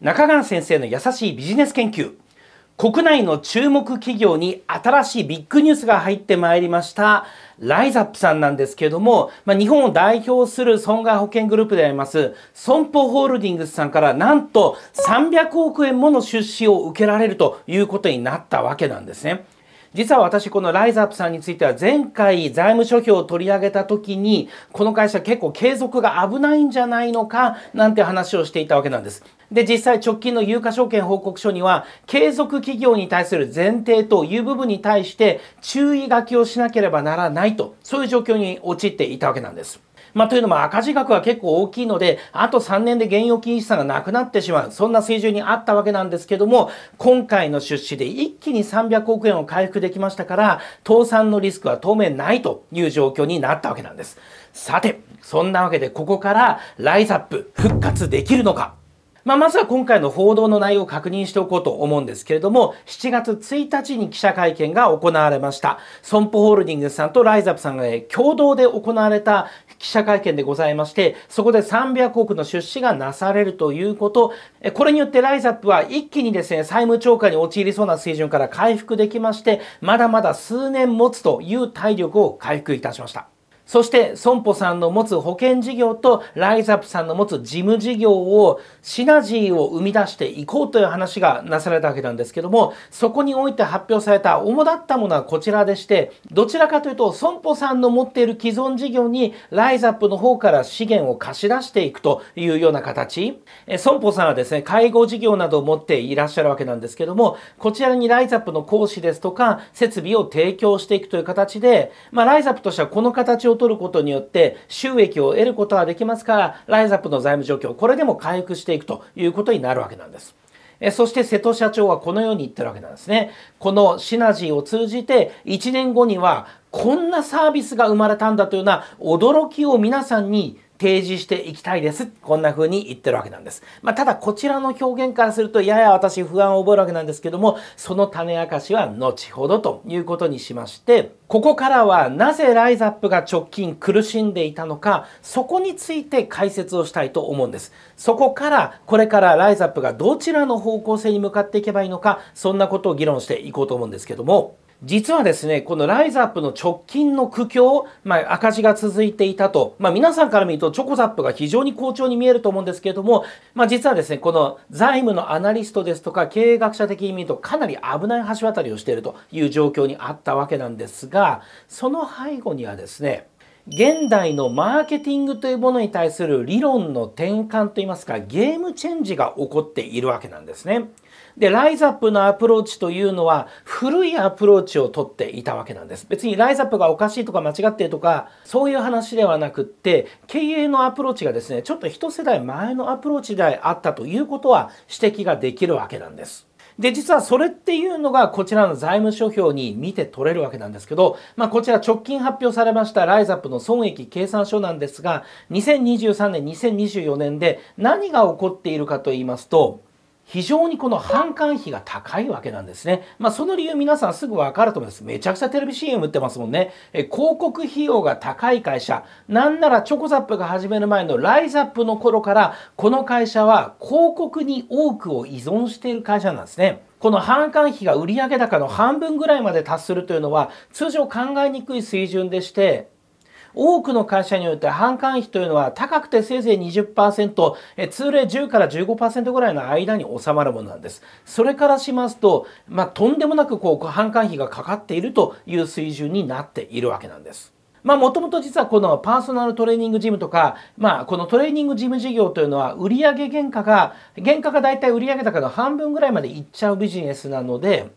中川先生の優しいビジネス研究国内の注目企業に新しいビッグニュースが入ってまいりましたライザップさんなんですけれども、まあ、日本を代表する損害保険グループであります損保ホールディングスさんからなんと300億円もの出資を受けられるということになったわけなんですね。実は私このライザップさんについては前回財務諸表を取り上げた時にこの会社結構継続が危ないんじゃないのかなんて話をしていたわけなんです。で、実際直近の有価証券報告書には継続企業に対する前提という部分に対して注意書きをしなければならないとそういう状況に陥っていたわけなんです。まあ、というのも赤字額は結構大きいので、あと3年で現預金資産がなくなってしまう、そんな水準にあったわけなんですけども、今回の出資で一気に300億円を回復できましたから、倒産のリスクは当面ないという状況になったわけなんです。さて、そんなわけでここからライザップ復活できるのかまあ、まずは今回の報道の内容を確認しておこうと思うんですけれども、7月1日に記者会見が行われました。損保ホールディングスさんとライザップさんが共同で行われた記者会見でございまして、そこで300億の出資がなされるということ、これによってライザップは一気にですね、債務超過に陥りそうな水準から回復できまして、まだまだ数年持つという体力を回復いたしました。そして損保さんの持つ保険事業とライザップさんの持つ事務事業をシナジーを生み出していこうという話がなされたわけなんですけどもそこにおいて発表された主だったものはこちらでしてどちらかというと損保さんの持っている既存事業にライザップの方から資源を貸し出していくというような形損保さんはですね介護事業などを持っていらっしゃるわけなんですけどもこちらにライザップの講師ですとか設備を提供していくという形で、まあ、ライザップとしてはこの形を取ることによって収益を得ることはできますから、ライザップの財務状況、これでも回復していくということになるわけなんです。そして瀬戸社長はこのように言ってるわけなんですね。このシナジーを通じて1年後にはこんなサービスが生まれたんだというような驚きを皆さんに提示していきたいです。こんな風に言ってるわけなんです。まあ、ただこちらの表現からするとやや私不安を覚えるわけなんですけども、その種明かしは後ほどということにしまして、ここからはなぜライザップが直近苦しんでいたのか、そこについて解説をしたいと思うんです。そこからこれからライザップがどちらの方向性に向かっていけばいいのか、そんなことを議論していこうと思うんですけども、実はですね、このライザップの直近の苦境、まあ、赤字が続いていたと、まあ、皆さんから見るとチョコザップが非常に好調に見えると思うんですけれども、まあ、実はですね、この財務のアナリストですとか経営学者的に見るとかなり危ない橋渡りをしているという状況にあったわけなんですが、その背後にはですね、現代のマーケティングというものに対する理論の転換といいますか、ゲームチェンジが起こっているわけなんですね。で、ライザップのアプローチというのは、古いアプローチをとっていたわけなんです。別にライザップがおかしいとか間違ってるとか、そういう話ではなくって、経営のアプローチがですね、ちょっと一世代前のアプローチであったということは指摘ができるわけなんです。で、実はそれっていうのがこちらの財務諸表に見て取れるわけなんですけど、まあ、こちら直近発表されましたライザップの損益計算書なんですが、2023年、2024年で何が起こっているかと言いますと、非常にこの販管費が高いわけなんですね。まあ、その理由皆さんすぐわかると思います。めちゃくちゃテレビ CM 売ってますもんね。え広告費用が高い会社。なんならチョコザップが始める前のライザップの頃から、この会社は広告に多くを依存している会社なんですね。この販管費が売上高の半分ぐらいまで達するというのは通常考えにくい水準でして、多くの会社において販管費というのは高くてせいぜい20%、え通例10から15%ぐらいの間に収まるものなんです。それからしますと、まあ、とんでもなくこう、販管費がかかっているという水準になっているわけなんです。まあもともと実はこのパーソナルトレーニングジムとか、まあこのトレーニングジム事業というのは売上原価が、原価が大体売上高の半分ぐらいまでいっちゃうビジネスなので、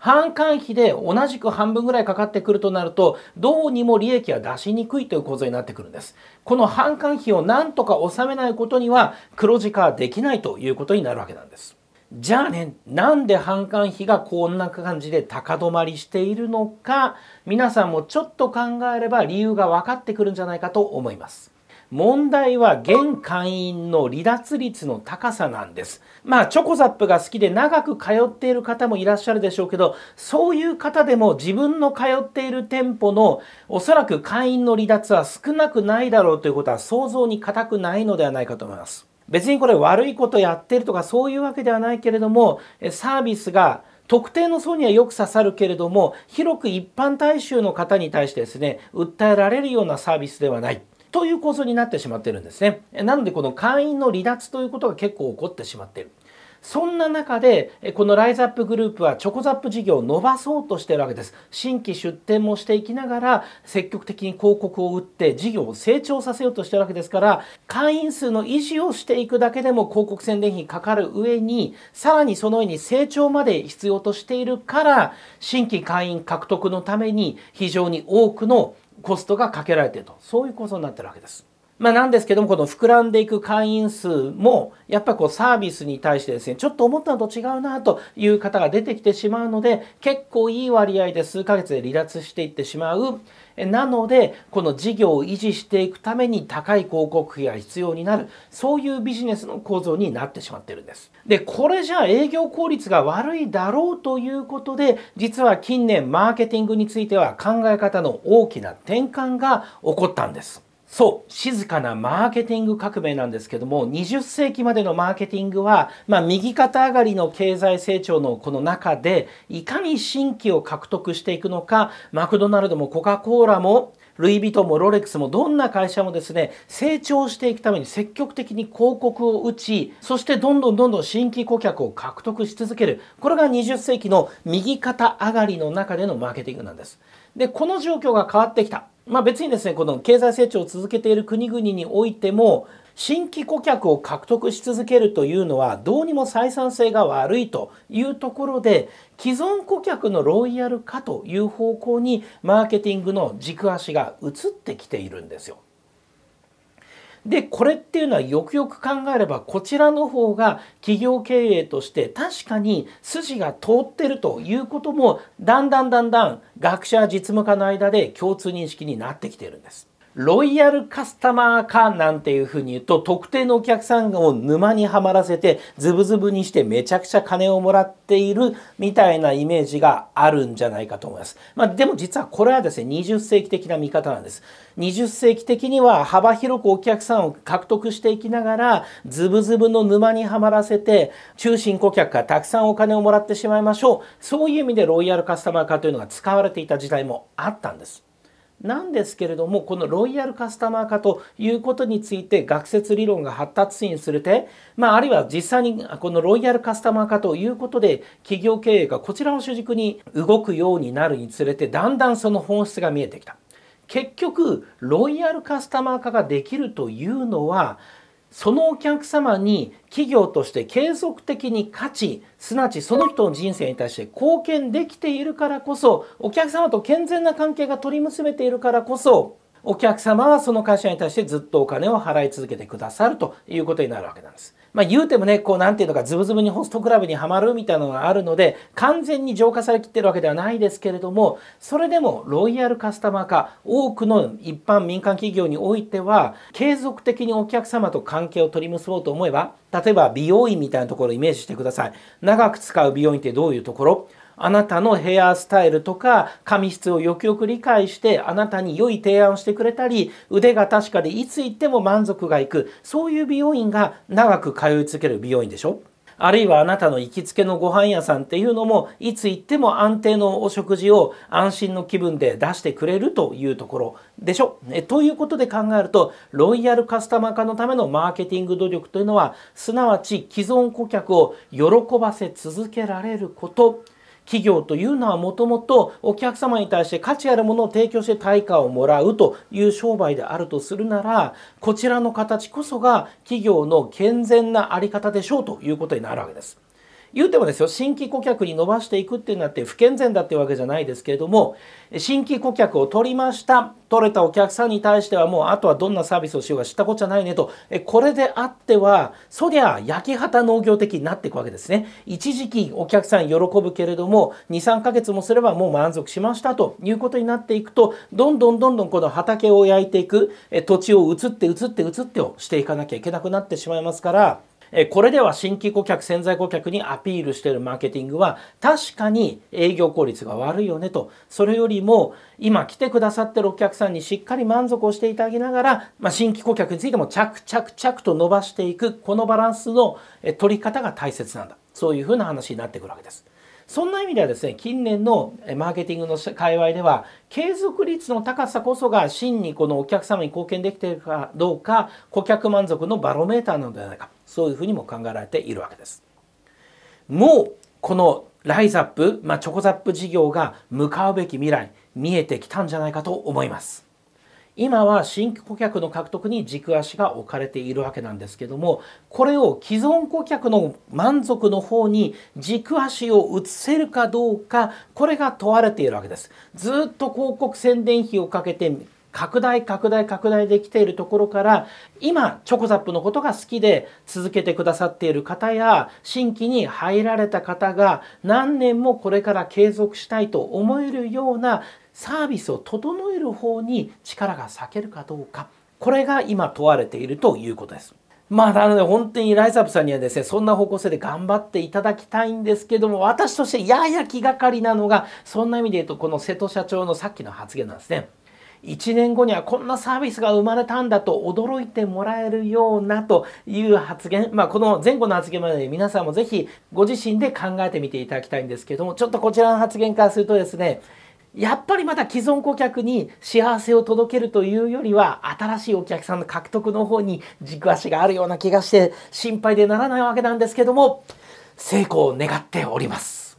販管費で同じく半分ぐらいかかってくるとなるとどうにも利益は出しにくいという構造になってくるんですこの販管費をなんとか納めないことには黒字化できないということになるわけなんですじゃあね、なんで販管費がこんな感じで高止まりしているのか、皆さんもちょっと考えれば理由が分かってくるんじゃないかと思います。問題は現会員の離脱率の高さなんです。まあ、チョコザップが好きで長く通っている方もいらっしゃるでしょうけど、そういう方でも自分の通っている店舗のおそらく会員の離脱は少なくないだろうということは想像に難くないのではないかと思います。別にこれ悪いことやってるとかそういうわけではないけれども、サービスが特定の層にはよく刺さるけれども、広く一般大衆の方に対してですね、訴えられるようなサービスではない。という構造になってしまってるんですね。なのでこの会員の離脱ということが結構起こってしまってる。そんな中で、このライズアップグループはチョコザップ事業を伸ばそうとしてるわけです。新規出店もしていきながら、積極的に広告を打って事業を成長させようとしてるわけですから、会員数の維持をしていくだけでも広告宣伝費かかる上に、さらにその上に成長まで必要としているから、新規会員獲得のために非常に多くのコストがかけられているとそういう構造になってるわけです。まあなんですけども、この膨らんでいく会員数も、やっぱりこうサービスに対してですね、ちょっと思ったのと違うなという方が出てきてしまうので、結構いい割合で数ヶ月で離脱していってしまう。なので、この事業を維持していくために高い広告費が必要になる、そういうビジネスの構造になってしまってるんです。で、これじゃあ営業効率が悪いだろうということで、実は近年マーケティングについては考え方の大きな転換が起こったんです。そう、静かなマーケティング革命なんですけども、20世紀までのマーケティングは、まあ、右肩上がりの経済成長のこの中で、いかに新規を獲得していくのか、マクドナルドもコカ・コーラも、ルイ・ヴィトンもロレックスもどんな会社もですね、成長していくために積極的に広告を打ち、そしてどんどんどんどん新規顧客を獲得し続ける。これが20世紀の右肩上がりの中でのマーケティングなんです。で、この状況が変わってきた。まあ、別にですねこの経済成長を続けている国々においても新規顧客を獲得し続けるというのはどうにも採算性が悪いというところで既存顧客のロイヤル化という方向にマーケティングの軸足が移ってきているんですよ。でこれっていうのはよくよく考えればこちらの方が企業経営として確かに筋が通ってるということもだんだんだんだん学者実務家の間で共通認識になってきているんです。ロイヤルカスタマー化なんていうふうに言うと特定のお客さんを沼にはまらせてズブズブにしてめちゃくちゃ金をもらっているみたいなイメージがあるんじゃないかと思います。まあ、でも実はこれはですね20世紀的な見方なんです。20世紀的には幅広くお客さんを獲得していきながらズブズブの沼にはまらせて中心顧客からたくさんお金をもらってしまいましょうそういう意味でロイヤルカスタマー化というのが使われていた時代もあったんです。なんですけれどもこのロイヤルカスタマー化ということについて学説理論が発達に連れて、まあ、あるいは実際にこのロイヤルカスタマー化ということで企業経営がこちらを主軸に動くようになるにつれてだんだんその本質が見えてきた。結局ロイヤルカスタマー化ができるというのはそのお客様に企業として継続的に価値すなわちその人の人生に対して貢献できているからこそお客様と健全な関係が取り結べているからこそお客様はその会社に対してずっとお金を払い続けてくださるということになるわけなんです。まあ言うてもね、こうなんていうのかズブズブにホストクラブにはまるみたいなのがあるので、完全に浄化されきってるわけではないですけれども、それでもロイヤルカスタマー化、多くの一般民間企業においては、継続的にお客様と関係を取り結ぼうと思えば、例えば美容院みたいなところをイメージしてください。長く使う美容院ってどういうところあなたのヘアスタイルとか髪質をよくよく理解してあなたに良い提案をしてくれたり腕が確かでいつ行っても満足がいくそういう美容院が長く通い続ける美容院でしょあるいはあなたの行きつけのご飯屋さんっていうのも、いつ行っても安定のお食事を安心の気分で出してくれるというところでしょえ。ということで考えると、ロイヤルカスタマー化のためのマーケティング努力というのは、すなわち既存顧客を喜ばせ続けられること、企業というのはもともとお客様に対して価値あるものを提供して対価をもらうという商売であるとするならこちらの形こそが企業の健全な在り方でしょうということになるわけです。言うてもですよ新規顧客に伸ばしていくっていうのって不健全だっていうわけじゃないですけれども新規顧客を取りました取れたお客さんに対してはもうあとはどんなサービスをしようか知ったことじゃないねとこれであってはそりゃ焼き畑農業的になっていくわけですね一時期お客さん喜ぶけれども23ヶ月もすればもう満足しましたということになっていくとどんどんどんどんこの畑を焼いていく土地を移って移って移ってをしていかなきゃいけなくなってしまいますからえこれでは新規顧客潜在顧客にアピールしているマーケティングは確かに営業効率が悪いよねとそれよりも今来てくださってるお客さんにしっかり満足をしていただきながら、まあ、新規顧客についても着々々と伸ばしていくこのバランスの取り方が大切なんだそういうふうな話になってくるわけです。そんな意味ではですね、近年のマーケティングの界隈では、継続率の高さこそが真にこのお客様に貢献できているかどうか、顧客満足のバロメーターなのではないか。そういうふうにも考えられているわけです。もうこのライザップ、まあ、チョコザップ事業が向かうべき未来見えてきたんじゃないかと思います。今は新規顧客の獲得に軸足が置かれているわけなんですけどもこれを既存顧客の満足の方に軸足を移せるかどうかこれが問われているわけですずっと広告宣伝費をかけて拡大拡大拡大できているところから今チョコザップのことが好きで続けてくださっている方や新規に入られた方が何年もこれから継続したいと思えるようなサービスを整える方に力が割けるかどうかこれが今問われているということです。まあ、なので本当にライザップさんにはですね、そんな方向性で頑張っていただきたいんですけども、私としてやや気がかりなのが、そんな意味で言うと、この瀬戸社長のさっきの発言なんですね。1年後にはこんなサービスが生まれたんだと驚いてもらえるようなという発言、まあ、この前後の発言まで皆さんもぜひご自身で考えてみていただきたいんですけどもちょっとこちらの発言からするとですねやっぱりまだ既存顧客に幸せを届けるというよりは新しいお客さんの獲得の方に軸足があるような気がして心配でならないわけなんですけども成功を願っております。